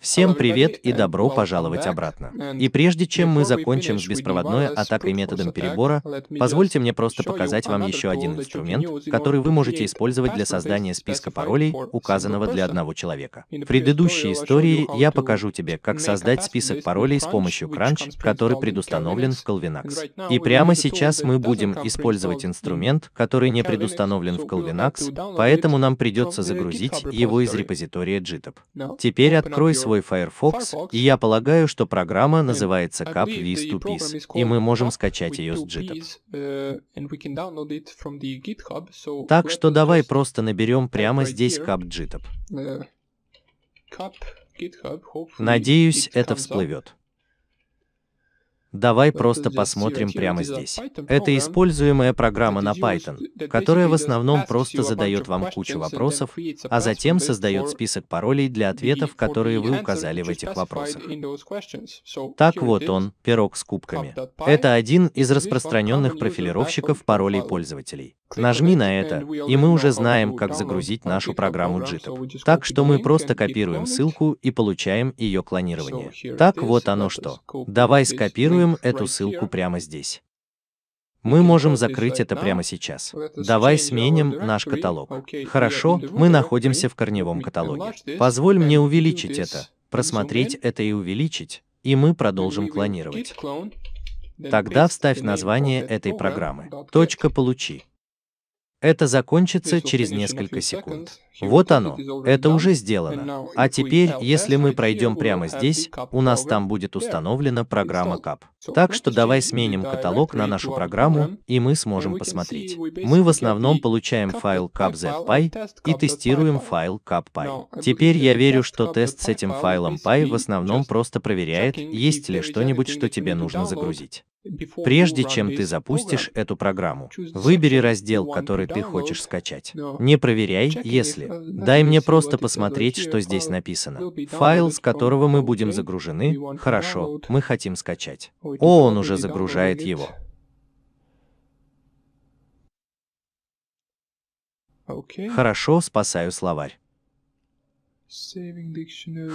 Всем привет и добро пожаловать обратно. И прежде чем мы закончим с беспроводной атакой методом перебора, позвольте мне просто показать вам еще один инструмент, который вы можете использовать для создания списка паролей, указанного для одного человека. В предыдущей истории я покажу тебе, как создать список паролей с помощью Crunch, который предустановлен в Calvinax. И прямо сейчас мы будем использовать инструмент, который не предустановлен в Calvinax, поэтому нам придется загрузить его из репозитория GitHub. Теперь открой свой свой Firefox, и я полагаю, что программа называется Cap Viz2Piece, и мы можем скачать ее с э, GitHub. Так что давай просто наберем прямо здесь Cap э, GitHub. Надеюсь, это всплывет. Давай просто посмотрим прямо здесь. Это используемая программа на Python, которая в основном просто задает вам кучу вопросов, а затем создает список паролей для ответов, которые вы указали в этих вопросах. Так вот он, пирог с кубками. Это один из распространенных профилировщиков паролей пользователей. Нажми на это, и мы уже знаем, как загрузить нашу программу GTAP. Так что мы просто копируем ссылку и получаем ее клонирование. Так вот оно что. Давай скопируем эту ссылку прямо здесь. Мы можем закрыть это прямо сейчас. Давай сменим наш каталог. Хорошо, мы находимся в корневом каталоге. Позволь мне увеличить это, просмотреть это и увеличить, и мы продолжим клонировать. Тогда вставь название этой программы. Точка «Получи». Это закончится через несколько секунд. Вот оно, это уже сделано. А теперь, если мы пройдем прямо здесь, у нас там будет установлена программа CAP. Так что давай сменим каталог на нашу программу, и мы сможем посмотреть. Мы в основном получаем файл CAP.zpy и тестируем файл CAP.py. Теперь я верю, что тест с этим файлом py в основном просто проверяет, есть ли что-нибудь, что тебе нужно загрузить. Прежде чем ты запустишь эту программу, выбери раздел, который ты хочешь скачать. Не проверяй, если мысли. Э, Дай мне просто посмотреть, что здесь написано. Файл, с которого мы будем загружены, хорошо, мы хотим скачать. О, он уже загружает его. Хорошо, спасаю словарь.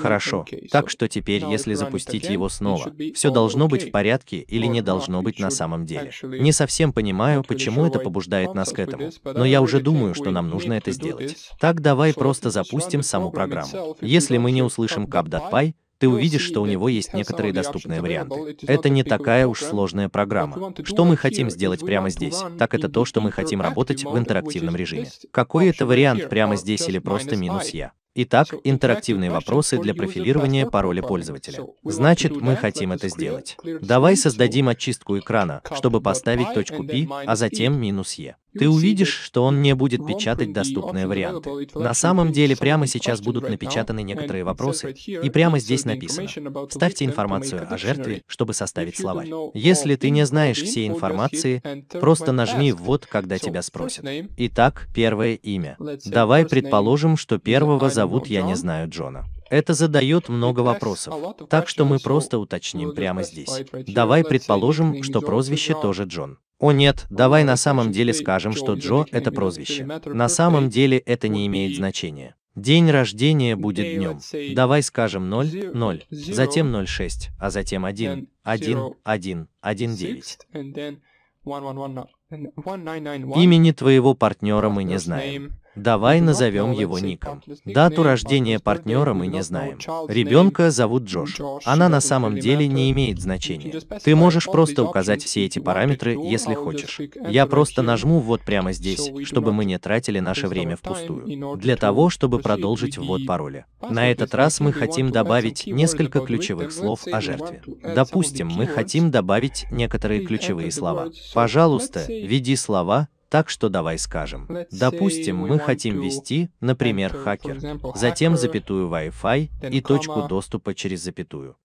Хорошо, так что теперь, если запустить его снова, все должно быть в порядке или не должно быть на самом деле. Не совсем понимаю, почему это побуждает нас к этому, но я уже думаю, что нам нужно это сделать. Так давай просто запустим саму программу. Если мы не услышим cap.py, ты увидишь, что у него есть некоторые доступные варианты. Это не такая уж сложная программа. Что мы хотим сделать прямо здесь, так это то, что мы хотим работать в интерактивном режиме. Какой это вариант прямо здесь или просто минус я? Итак, интерактивные вопросы для профилирования пароля пользователя. Значит, мы хотим это сделать. Давай создадим очистку экрана, чтобы поставить точку P, а затем минус E ты увидишь, что он не будет печатать доступные варианты. На самом деле, прямо сейчас будут напечатаны некоторые вопросы, и прямо здесь написано. Ставьте информацию о жертве, чтобы составить словарь. Если ты не знаешь всей информации, просто нажми «Ввод», когда тебя спросят. Итак, первое имя. Давай предположим, что первого зовут «Я не знаю Джона». Это задает много вопросов, так что мы просто уточним прямо здесь. Давай предположим, что прозвище тоже Джон. О нет, давай на самом деле скажем, что Джо – это прозвище. На самом деле это не имеет значения. День рождения будет днем. Давай скажем 0, 0, затем 06, а затем 1, 1, 1, 1, 9. Имени твоего партнера мы не знаем. Давай назовем его ником. Дату рождения партнера мы не знаем. Ребенка зовут Джош. Она на самом деле не имеет значения. Ты можешь просто указать все эти параметры, если хочешь. Я просто нажму вот прямо здесь, чтобы мы не тратили наше время впустую. Для того, чтобы продолжить ввод пароля. На этот раз мы хотим добавить несколько ключевых слов о жертве. Допустим, мы хотим добавить некоторые ключевые слова. Пожалуйста, введи слова, так что давай скажем. Допустим, мы хотим ввести, например, хакер, затем запятую Wi-Fi и точку доступа через запятую.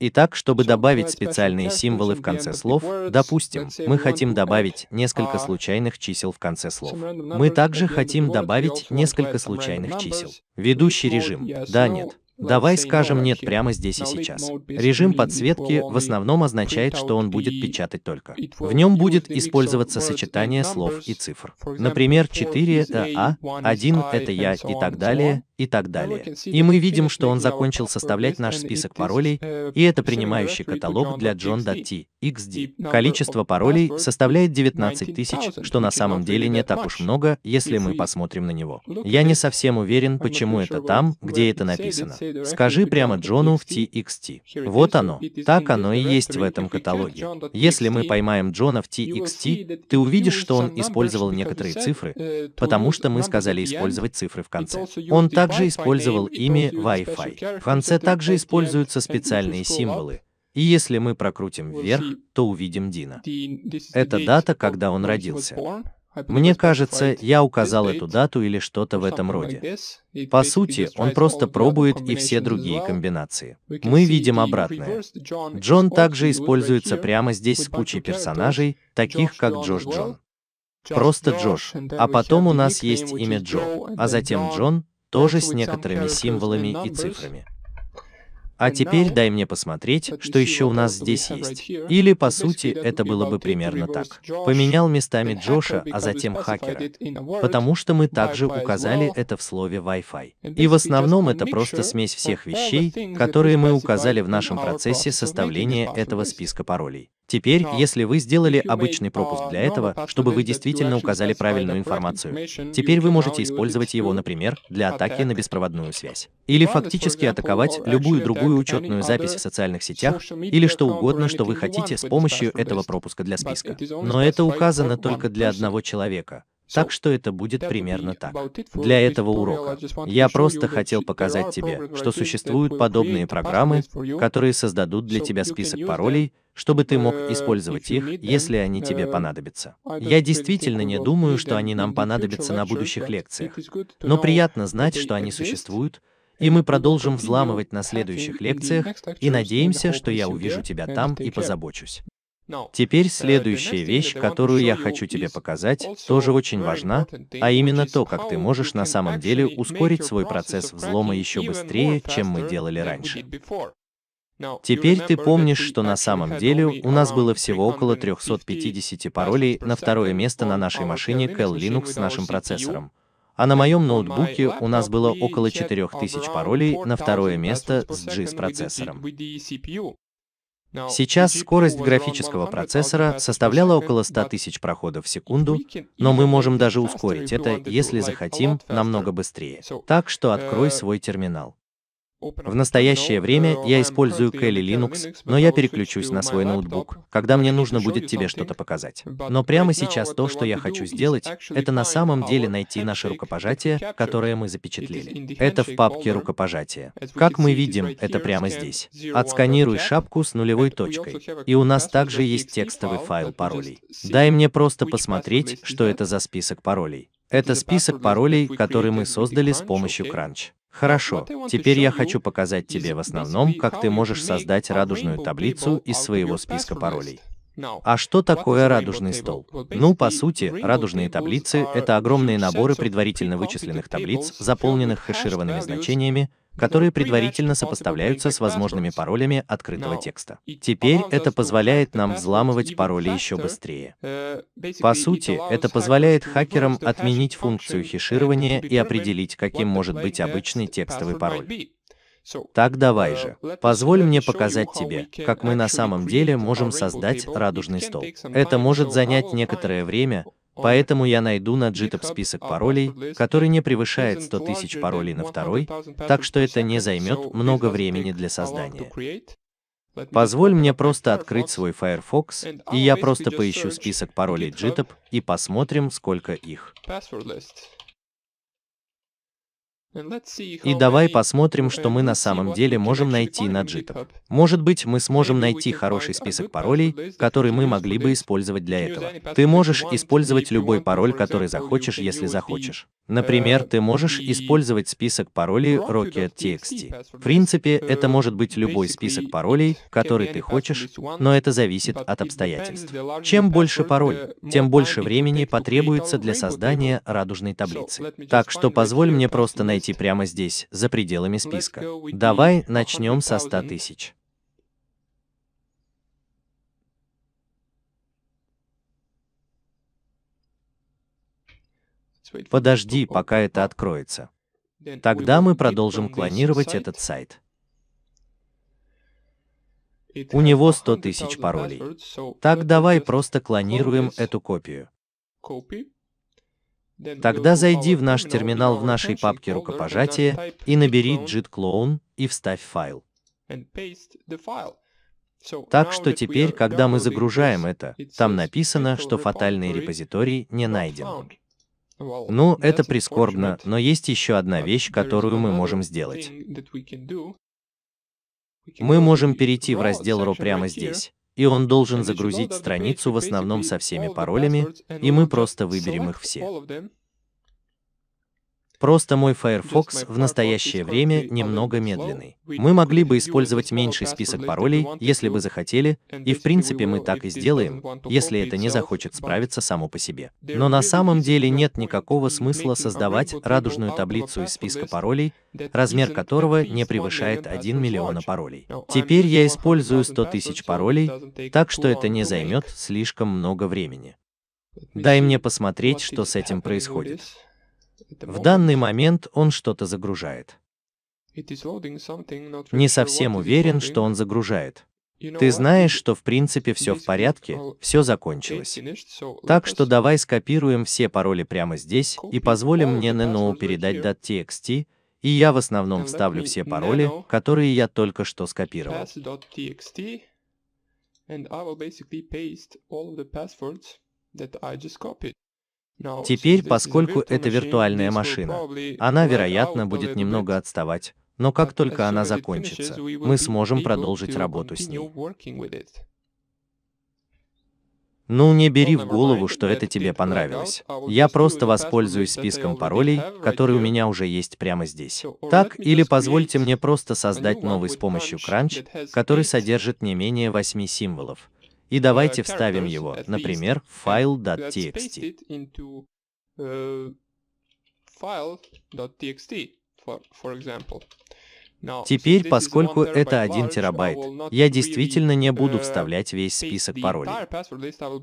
Итак, чтобы добавить специальные символы в конце слов, допустим, мы хотим добавить несколько uh, случайных чисел в конце слов. Мы также хотим добавить несколько случайных чисел. Ведущий режим. Да, нет. Давай скажем «нет» прямо здесь и сейчас. Режим подсветки в основном означает, что он будет печатать только. В нем будет использоваться сочетание слов и цифр. Например, 4 — это «а», 1 — это «я» и так далее, и так далее. И мы видим, что он закончил составлять наш список паролей, uh, и это принимающий каталог для john.t, xd. Количество паролей составляет 19 тысяч, что на самом деле не так уж много, если мы посмотрим на него. Я не совсем уверен, почему это там, где это написано. Скажи прямо Джону в txt. Вот оно. Так оно и есть в этом каталоге. Если мы поймаем Джона в txt, ты увидишь, что он использовал некоторые цифры, потому что мы сказали использовать цифры в конце. Он так также использовал имя Wi-Fi. В конце также используются специальные символы. И если мы прокрутим вверх, то увидим Дина. Это дата, когда он родился. Мне кажется, я указал эту дату или что-то в этом роде. По сути, он просто пробует и все другие комбинации. Мы видим обратное. Джон также используется прямо здесь с кучей персонажей, таких как Джош Джон. Просто Джош. А потом у нас есть имя Джо, а затем Джон, тоже с некоторыми символами и цифрами. А теперь дай мне посмотреть, что еще у нас здесь есть. Или, по сути, это было бы примерно так. Поменял местами Джоша, а затем хакера. Потому что мы также указали это в слове Wi-Fi. И в основном это просто смесь всех вещей, которые мы указали в нашем процессе составления этого списка паролей. Теперь, если вы сделали обычный пропуск для этого, чтобы вы действительно указали правильную информацию, теперь вы можете использовать его, например, для атаки на беспроводную связь. Или фактически атаковать любую другую учетную запись в социальных сетях или что угодно, что вы хотите с помощью этого пропуска для списка. Но это указано только для одного человека. Так что это будет примерно так. Для этого урока я просто хотел показать тебе, что существуют подобные программы, которые создадут для тебя список паролей, чтобы ты мог э, использовать их, если они тебе э, понадобятся. Я действительно не думаю, что они нам понадобятся на будущих лекциях, но приятно знать, что они существуют, и мы продолжим взламывать на следующих лекциях, и надеемся, что я увижу тебя там и позабочусь. Теперь следующая вещь, которую я хочу тебе показать, тоже очень важна, а именно то, как ты можешь на самом деле ускорить свой процесс взлома еще быстрее, чем мы делали раньше. Теперь ты помнишь, что на самом деле у нас было всего около 350 а паролей на второе место на нашей машине Cal Linux с нашим процессором. А на моем ноутбуке у нас было около 4000 паролей на второе место с G процессором. Сейчас скорость графического процессора составляла около 100 тысяч проходов в секунду, но мы можем даже ускорить это, если захотим, намного быстрее. Так что открой э, свой терминал. В настоящее время uh, я использую Kali Linux, но я переключусь на свой ноутбук, когда мне нужно будет тебе что-то показать. Но прямо сейчас то, что я хочу сделать, это на самом деле найти наше рукопожатие, которое мы запечатлели. Это в папке рукопожатия. Как мы видим, это прямо здесь. Отсканируй шапку с нулевой точкой. И у нас также есть текстовый файл паролей. Дай мне просто посмотреть, что это за список паролей. Это список паролей, который мы создали с помощью Crunch. Хорошо, теперь я хочу показать тебе в основном, как ты можешь создать радужную таблицу из своего списка паролей. А что такое радужный стол? Ну, по сути, радужные таблицы — это огромные наборы предварительно вычисленных таблиц, заполненных хэшированными значениями, которые предварительно сопоставляются с возможными паролями открытого текста. Теперь это позволяет нам взламывать пароли еще быстрее. Э, По сути, это позволяет хакерам отменить функцию хеширования и определить, каким может быть обычный текстовый пароль. Так uh, давай же, позволь uh, мне показать тебе, как мы на самом деле можем создать радужный стол. Это может занять некоторое время, Поэтому я найду на GitHub список паролей, который не превышает 100 тысяч паролей на второй, так что это не займет много времени для создания. Позволь мне просто открыть свой Firefox, и я просто поищу список паролей GitHub и посмотрим, сколько их. И давай посмотрим, что мы на самом деле можем найти на джипах. Может быть, мы сможем найти хороший список паролей, который мы могли бы использовать для этого. Ты можешь использовать любой пароль, который захочешь, если захочешь. Например, ты можешь использовать список паролей Rocket.txt. В принципе, uh, это может быть любой список паролей, который ты хочешь, но это зависит от обстоятельств. Чем больше пароль, uh, тем больше времени потребуется для создания радужной таблицы. Так что позволь мне просто найти найти прямо здесь, за пределами списка. Давай начнем со 100 тысяч. Подожди, пока это откроется. Тогда мы продолжим клонировать этот сайт. У него 100 тысяч паролей. Так давай просто клонируем эту копию. Тогда зайди в наш терминал в нашей папке рукопожатия и набери JIT-клоун и вставь файл. Так что теперь, когда мы загружаем это, там написано, что фатальный репозиторий не найден. Ну, это прискорбно, но есть еще одна вещь, которую мы можем сделать. Мы можем перейти в раздел RAW прямо здесь и он должен ну, загрузить страницу в основном со всеми паролями, и мы просто выберем их все. Просто мой Firefox в настоящее время немного медленный. Мы могли бы использовать меньший список паролей, если бы захотели, и в принципе мы так и сделаем, если это не захочет справиться само по себе. Но на самом деле нет никакого смысла создавать радужную таблицу из списка паролей, размер которого не превышает 1 миллиона паролей. Теперь я использую 100 тысяч паролей, так что это не займет слишком много времени. Дай мне посмотреть, что с этим происходит. В данный момент он что-то загружает. Не совсем уверен, что он загружает. Ты знаешь, что в принципе все в порядке, все закончилось. Так что давай скопируем все пароли прямо здесь и позволим мне NNO передать .txt, и я в основном вставлю все пароли, которые я только что скопировал. Теперь, поскольку это виртуальная машина, она, вероятно, будет немного отставать, но как только она закончится, мы сможем продолжить работу с ней. Ну, не бери в голову, что это тебе понравилось. Я просто воспользуюсь списком паролей, который у меня уже есть прямо здесь. Так, или позвольте мне просто создать новый с помощью Crunch, который содержит не менее 8 символов, и давайте uh, вставим его, например, в файл .txt. Теперь, поскольку это 1 терабайт, я действительно не uh, буду вставлять весь список паролей.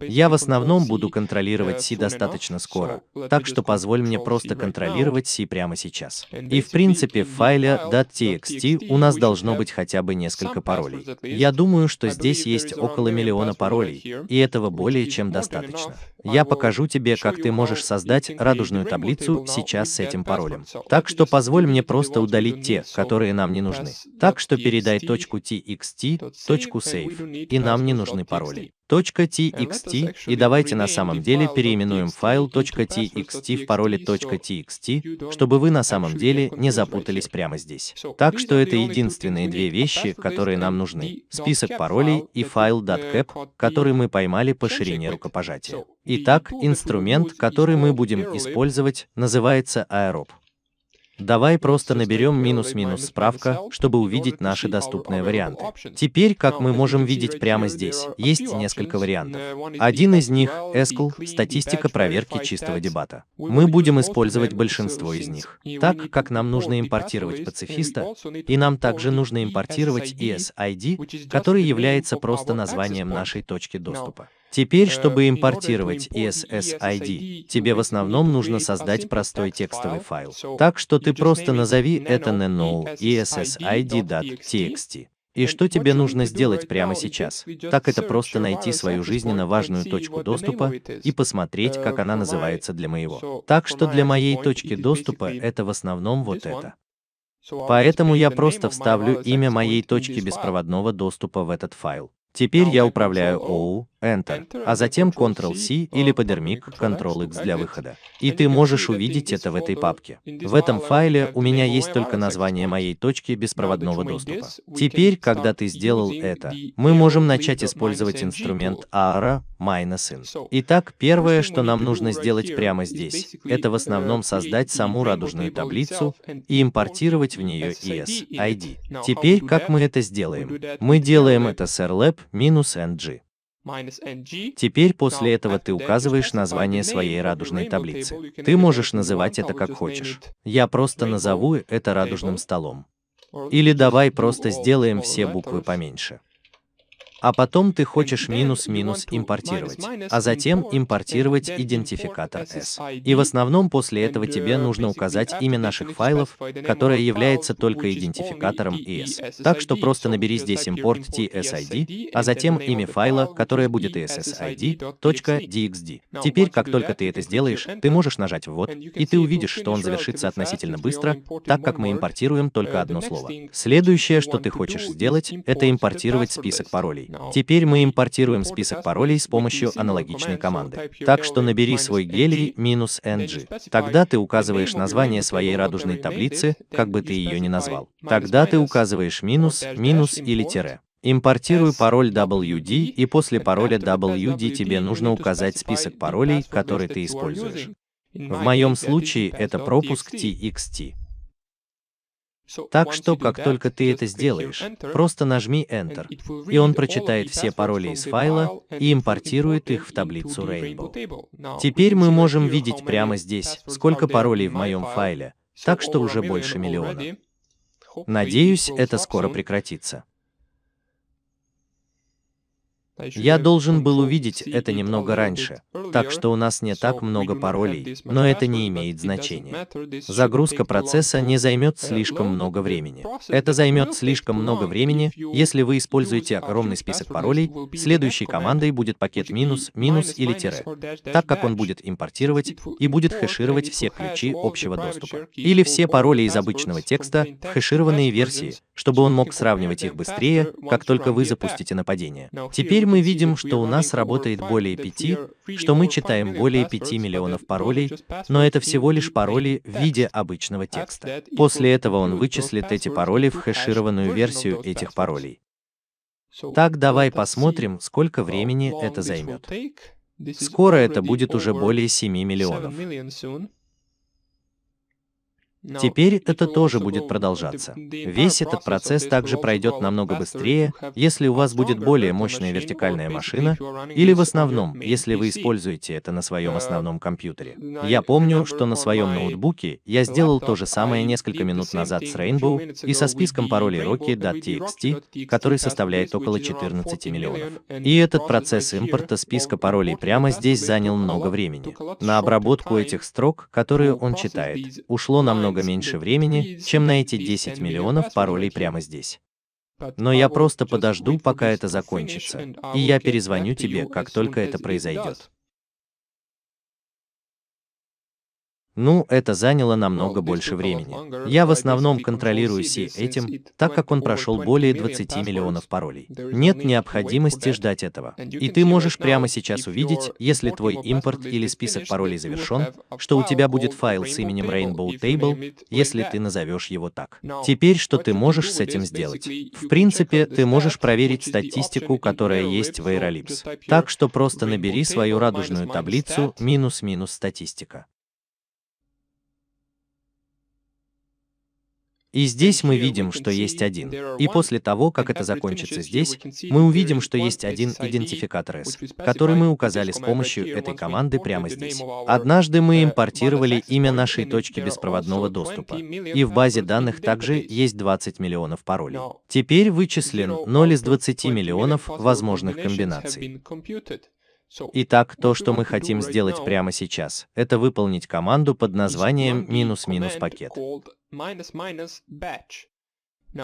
Я в основном буду контролировать C uh, достаточно скоро, так что позволь мне просто контролировать C прямо сейчас. И в принципе в файле .txt у нас должно быть хотя бы несколько паролей. Я думаю, что здесь есть около миллиона паролей, и этого более чем достаточно. Я покажу тебе, как ты можешь создать радужную таблицу сейчас с этим паролем. Так что позволь мне просто удалить те, которые нам не нужны. Так что передай .txt, .save, и нам не нужны пароли. .txt и давайте на самом деле переименуем файл .txt в пароле .txt, чтобы вы на самом деле не запутались прямо здесь. Так что это единственные две вещи, которые нам нужны. Список паролей и файл э, .cap, который мы поймали по ширине рукопожатия. Итак, инструмент, который мы будем использовать, называется Aerob. Давай просто наберем минус-минус справка, чтобы увидеть наши доступные варианты. Теперь, как мы можем видеть прямо здесь, есть несколько вариантов. Один из них — ESCL, статистика проверки чистого дебата. Мы будем использовать большинство из них, так как нам нужно импортировать пацифиста, и нам также нужно e импортировать ESID, который является просто названием нашей точки доступа. Теперь, э, чтобы импортировать ESSID, e тебе в основном нужно создать простой текстовый файл. Так что ты просто назови это nano ESSID.txt. И что тебе нужно сделать прямо сейчас? Так это просто найти свою жизненно важную точку доступа и посмотреть, как uh, она называется для моего. Так что для моей точки доступа это в основном вот это. Поэтому я просто вставлю имя моей точки беспроводного доступа в этот файл. Теперь я управляю OU, Enter, а затем Ctrl-C или подермик Ctrl-X для выхода. И ты можешь увидеть это в этой папке. В этом файле у меня есть только название моей точки беспроводного доступа. Теперь, когда ты сделал это, мы можем начать использовать инструмент ARA -in. Итак, первое, что нам нужно сделать прямо здесь, это в uh, основном создать саму радужную таблицу и импортировать в нее ESID. E Теперь, как мы это сделаем? Мы делаем это с rlab-ng. E Теперь после этого ты указываешь название своей радужной таблицы. Ты можешь называть это как хочешь. Я просто назову это радужным столом. Или давай просто сделаем все буквы поменьше а потом ты хочешь минус-минус импортировать, а затем импортировать идентификатор S. И в основном после этого тебе нужно указать имя наших файлов, которое является только идентификатором ES. Так что просто набери здесь импорт TSID, а затем имя файла, которое будет ESSID.dxd. Теперь, как только ты это сделаешь, ты можешь нажать «Ввод», и ты увидишь, что он завершится относительно быстро, так как мы импортируем только одно слово. Следующее, что ты хочешь сделать, это импортировать список паролей. Теперь мы импортируем список паролей с помощью аналогичной команды. Так что набери свой гелий минус ng. Тогда ты указываешь название своей радужной таблицы, как бы ты ее ни назвал. Тогда ты указываешь минус, минус или тире. Импортируй пароль WD, и после пароля WD тебе нужно указать список паролей, которые ты используешь. В моем случае это пропуск TXT. Так что, как только ты это сделаешь, просто нажми Enter, и он прочитает все пароли из файла и импортирует их в таблицу Rainbow. Теперь мы можем видеть прямо здесь, сколько паролей в моем файле, так что уже больше миллиона. Надеюсь, это скоро прекратится. А я должен был увидеть это немного раньше, так что у нас не так много паролей, но это не имеет значения. Загрузка процесса не займет uh, слишком много времени. Это займет слишком много времени, если вы используете огромный список паролей, следующей командой будет пакет минус, минус или тире, так как он будет импортировать и будет хэшировать все ключи общего доступа. Или все пароли из обычного текста в хэшированные версии, чтобы он мог сравнивать их быстрее, как только вы запустите нападение. Теперь мы видим, что у нас работает более пяти, что мы читаем более пяти миллионов паролей, но это всего лишь пароли в виде обычного текста. После этого он вычислит эти пароли в хэшированную версию этих паролей. Так, давай посмотрим, сколько времени это займет. Скоро это будет уже более 7 миллионов. Теперь это тоже будет продолжаться. Весь этот процесс также пройдет намного быстрее, если у вас будет более мощная вертикальная машина, или в основном, если вы используете это на своем э, основном компьютере. Я помню, что на своем ноутбуке я сделал то же самое несколько минут назад с Rainbow и со списком паролей Rocky.txt, который составляет около 14 миллионов. И этот процесс импорта списка паролей прямо здесь занял много времени. На обработку этих строк, которые он читает, ушло намного намного меньше времени, чем на эти 10 миллионов паролей прямо здесь. Но я просто подожду, пока это закончится, и я перезвоню тебе, как только это произойдет. Ну, это заняло намного больше времени. Я в основном контролирую Си этим, так как он прошел более 20 миллионов паролей. Нет необходимости ждать этого. И ты можешь прямо сейчас увидеть, если твой импорт или список паролей завершен, что у тебя будет файл с именем Rainbow Table, если ты назовешь его так. Теперь что ты можешь с этим сделать? В принципе, ты можешь проверить статистику, которая есть в Aerolibs. Так что просто набери свою радужную таблицу минус-минус статистика. И здесь мы видим, что есть один. И после того, как это закончится здесь, мы увидим, что есть один идентификатор S, который мы указали с помощью этой команды прямо здесь. Однажды мы импортировали имя нашей точки беспроводного доступа, и в базе данных также есть 20 миллионов паролей. Теперь вычислен 0 из 20 миллионов возможных комбинаций. Итак, то, что мы хотим сделать прямо сейчас, это выполнить команду под названием минус-минус пакет.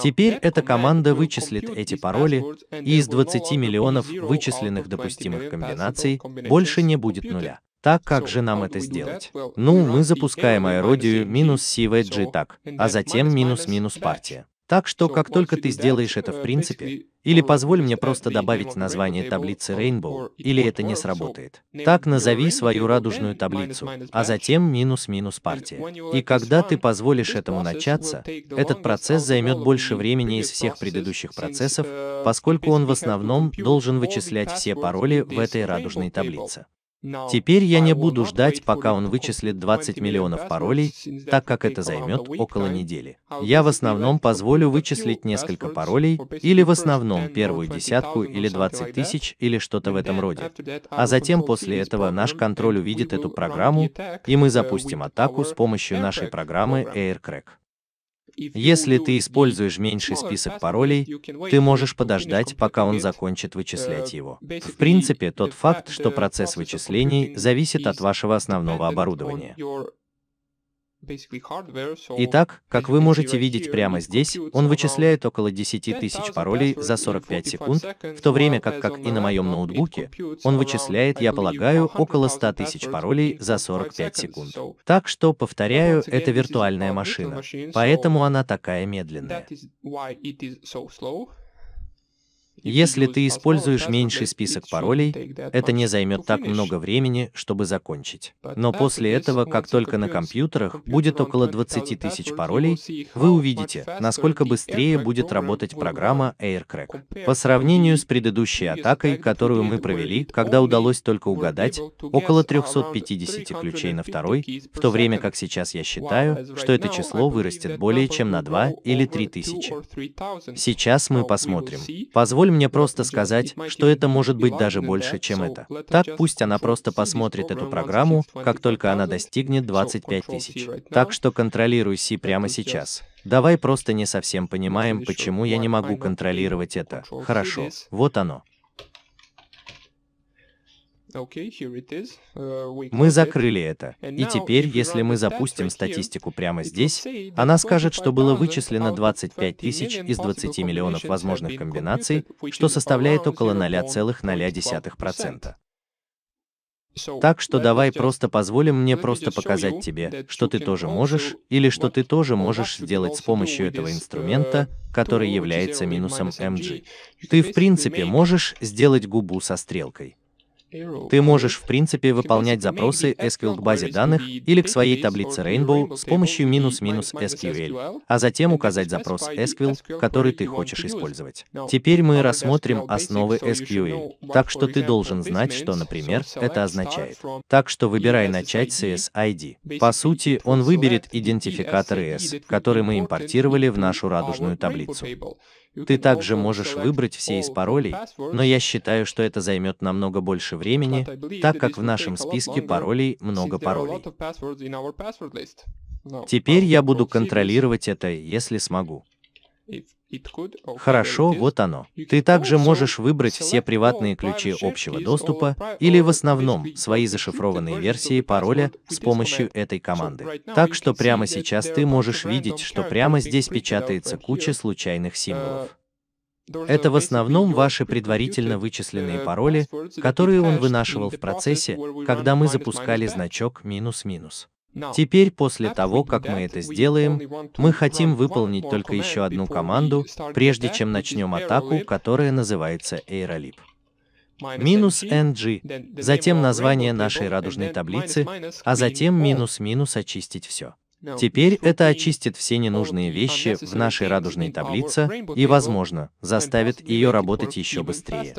Теперь эта команда вычислит эти пароли, и из 20 миллионов вычисленных допустимых комбинаций больше не будет нуля. Так как же нам это сделать? Ну, мы запускаем аэродию минус CVG так, а затем минус-минус партия. Так что как только ты сделаешь uh, это в принципе, или позволь мне просто добавить название таблицы Rainbow, или это не сработает. Так назови свою радужную таблицу, а затем минус-минус партия. И когда ты позволишь этому начаться, этот процесс займет больше времени из всех предыдущих процессов, uh, поскольку он в основном должен вычислять все пароли в этой радужной таблице. Теперь я не буду ждать, пока он вычислит 20 миллионов паролей, так как это займет около недели. Я в основном позволю вычислить несколько паролей, или в основном первую десятку или 20 тысяч, или что-то в этом роде. А затем после этого наш контроль увидит эту программу, и мы uh, запустим атаку с помощью нашей программы AirCrack. Если ты используешь меньший список паролей, ты можешь подождать, пока он закончит вычислять его. В принципе, тот факт, что процесс вычислений зависит от вашего основного оборудования. Итак, как вы можете видеть прямо здесь, он вычисляет около 10 тысяч паролей за 45 секунд, в то время как, как и на моем ноутбуке, он вычисляет, я полагаю, около 100 тысяч паролей за 45 секунд. Так что, повторяю, это виртуальная машина, поэтому она такая медленная. Если ты используешь меньший список паролей, это не займет так много времени, чтобы закончить. Но после этого, как только на компьютерах будет около 20 тысяч паролей, вы увидите, насколько быстрее будет работать программа AirCrack. По сравнению с предыдущей атакой, которую мы провели, когда удалось только угадать, около 350 ключей на второй, в то время как сейчас я считаю, что это число вырастет более чем на 2 или 3 тысячи. Сейчас мы посмотрим. Позволь Позволь мне просто сказать, что это может быть даже больше, чем это. Так пусть она просто посмотрит эту программу, как только она достигнет 25 тысяч. Так что контролируй Си прямо сейчас. Давай просто не совсем понимаем, почему я не могу контролировать это. Хорошо, вот оно. Э, мы закрыли это. И теперь, если мы запустим статистику прямо здесь, она скажет, что было вычислено 25 тысяч из 20 миллионов возможных комбинаций, что составляет около 0,0%. Так что давай просто позволим мне просто показать тебе, что ты тоже можешь, или что ты тоже можешь сделать с помощью этого э, инструмента, который является минусом mg. Ты в принципе можешь сделать губу со стрелкой. Ты можешь, в принципе, выполнять запросы SQL к базе данных или к своей таблице Rainbow с помощью минус-минус SQL, а затем указать запрос SQL, который ты хочешь использовать. Теперь мы рассмотрим основы SQL, так что ты должен знать, что, например, это означает. Так что выбирай e начать с SID. По сути, он выберет идентификатор ES, который мы импортировали в нашу радужную таблицу. Ты также можешь выбрать все из паролей, но я считаю, что это займет намного больше времени, так как в нашем списке паролей много паролей. Теперь я буду контролировать это, если смогу. Хорошо, вот оно. Ты также можешь выбрать все приватные ключи общего доступа или в основном свои зашифрованные версии пароля с помощью этой команды. Так что прямо сейчас ты можешь видеть, что прямо здесь печатается куча случайных uh, символов. Это в основном ваши предварительно uh, вычисленные пароли, которые он вынашивал в процессе, когда мы запускали значок минус-минус. Теперь, после того, как мы это сделаем, мы хотим выполнить только еще одну команду, прежде чем начнем атаку, которая называется Aerolip. Минус ng, затем название нашей радужной таблицы, а затем минус-минус очистить все. Теперь это очистит все ненужные вещи в нашей радужной таблице и, возможно, заставит ее работать еще быстрее.